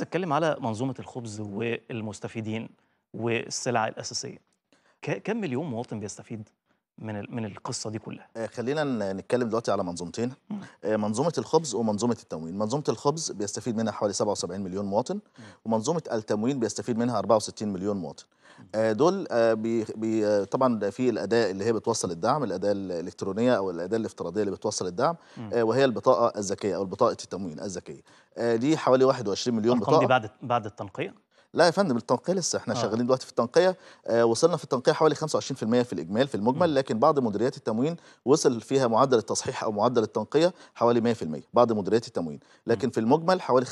عايز اتكلم على منظومه الخبز والمستفيدين والسلع الاساسيه كم مليون مواطن بيستفيد من من القصه دي كلها آه، خلينا نتكلم دلوقتي على منظومتين آه، منظومه الخبز ومنظومه التموين منظومه الخبز بيستفيد منها حوالي 77 مليون مواطن ومنظومه التموين بيستفيد منها 64 مليون مواطن آه، دول بي بي طبعا في الاداه اللي هي بتوصل الدعم الاداه الالكترونيه او الاداه الافتراضيه اللي بتوصل الدعم وهي البطاقه الذكيه او بطاقه التموين الذكيه دي حوالي 21 مليون بطاقه دي بعد بعد التنقيه لا يا فندم التنقيه لسه احنا آه. شغالين دلوقتي في التنقيه آه وصلنا في التنقيه حوالي 25% في الاجمال في المجمل م. لكن بعض مديريات التموين وصل فيها معدل التصحيح او معدل التنقيه حوالي 100% بعض مديريات التموين لكن م. في المجمل حوالي 25%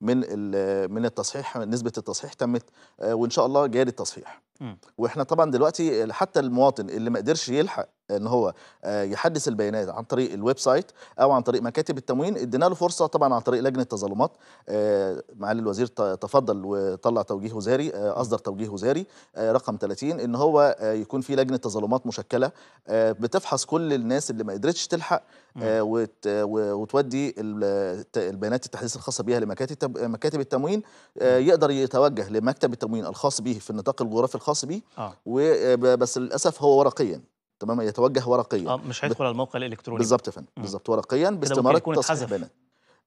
من آه، من التصحيح نسبه التصحيح تمت آه وان شاء الله جاري التصحيح م. واحنا طبعا دلوقتي حتى المواطن اللي ما قدرش يلحق ان هو آه، يحدث البيانات عن طريق الويب سايت او عن طريق مكاتب التموين ادينا له فرصه طبعا عن طريق لجنه التظلمات آه، معالي الوزير تفضل وطلع توجيه وزاري آه، اصدر توجيه وزاري رقم 30 ان هو يكون في لجنه تظلمات مشكله بتفحص كل الناس اللي ما قدرتش تلحق وتودي البيانات التحديث الخاصه بيها لمكاتب مكاتب التموين يقدر يتوجه لمكتب التموين الخاص به في النطاق الجغرافي الخاص به بس للاسف هو ورقيا تمام يتوجه ورقيا اه مش هيدخل على الموقع الالكتروني بالظبط يا فندم بالظبط ورقيا باستماره التصحيح بيانات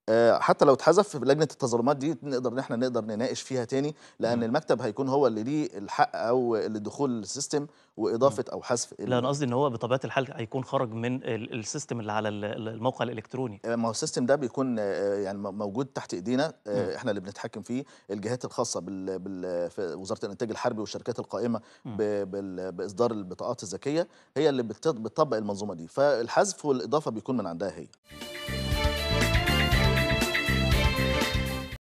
آه، حتى لو اتحذف لجنه التظلمات دي نقدر ان احنا نقدر نناقش فيها تاني لان م. المكتب هيكون هو اللي ليه الحق او دخول للسيستم واضافه او حذف لا انا قصدي ان هو بطبيعه الحال هيكون خرج من السيستم اللي على الموقع الالكتروني آه، ما هو السيستم ده بيكون آه، يعني موجود تحت ايدينا م. احنا اللي بنتحكم فيه الجهات الخاصه بال, بال... في وزاره الانتاج الحربي والشركات القائمه ب... بال... باصدار البطاقات الذكيه هي اللي بتطبق المنظومه دي فالحذف والاضافه بيكون من عندها هي